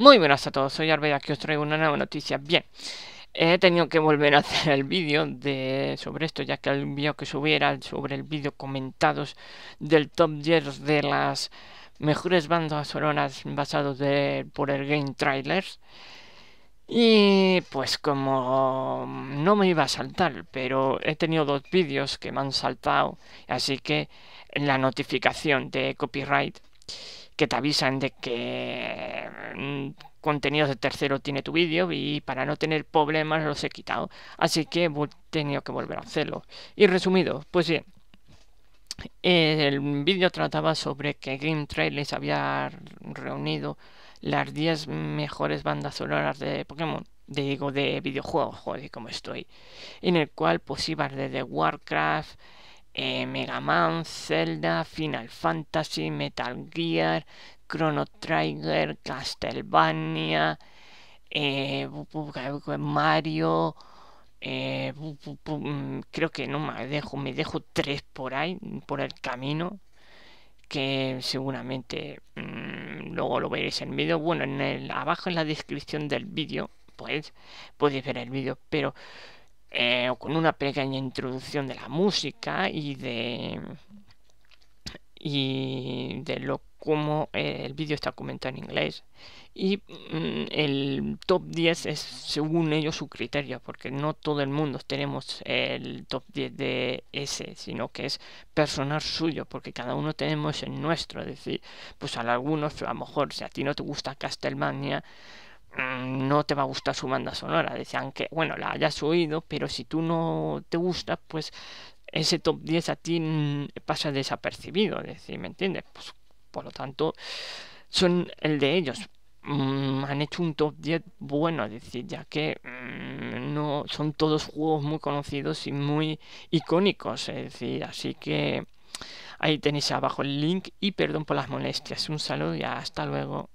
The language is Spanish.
Muy buenas a todos, soy Arbeda, aquí os traigo una nueva noticia. Bien, he tenido que volver a hacer el vídeo de sobre esto, ya que el vídeo que subiera sobre el vídeo comentados del top 10 de las mejores bandas sonoras basados de, por el game trailers. Y pues como no me iba a saltar, pero he tenido dos vídeos que me han saltado, así que la notificación de copyright que te avisan de que contenidos de tercero tiene tu vídeo y para no tener problemas los he quitado. Así que he tenido que volver a hacerlo. Y resumido, pues bien. El vídeo trataba sobre que Game Trailers había reunido las 10 mejores bandas sonoras de Pokémon, de, digo, de videojuegos, joder, como estoy, en el cual pues ibas desde Warcraft, eh, Mega Man, Zelda, Final Fantasy, Metal Gear, Chrono Trigger, Castlevania, eh, Mario, eh, mm, creo que no me dejo, me dejo tres por ahí, por el camino, que seguramente mm, luego lo veréis en vídeo. Bueno, en el, abajo en la descripción del vídeo, pues podéis ver el vídeo, pero eh, con una pequeña introducción de la música y de y de lo como eh, el vídeo está comentado en inglés y mm, el top 10 es según ellos su criterio porque no todo el mundo tenemos el top 10 de ese sino que es personal suyo porque cada uno tenemos el nuestro es decir pues a algunos a lo mejor si a ti no te gusta castelmania mm, no te va a gustar su banda sonora, decían que, bueno, la hayas oído, pero si tú no te gusta, pues ese top 10 a ti mm, pasa desapercibido, decir, ¿me entiendes? Pues, por lo tanto, son el de ellos. Mm, han hecho un top 10 bueno, decir, ya que mm, no son todos juegos muy conocidos y muy icónicos, es decir, así que ahí tenéis abajo el link y perdón por las molestias. Un saludo y hasta luego.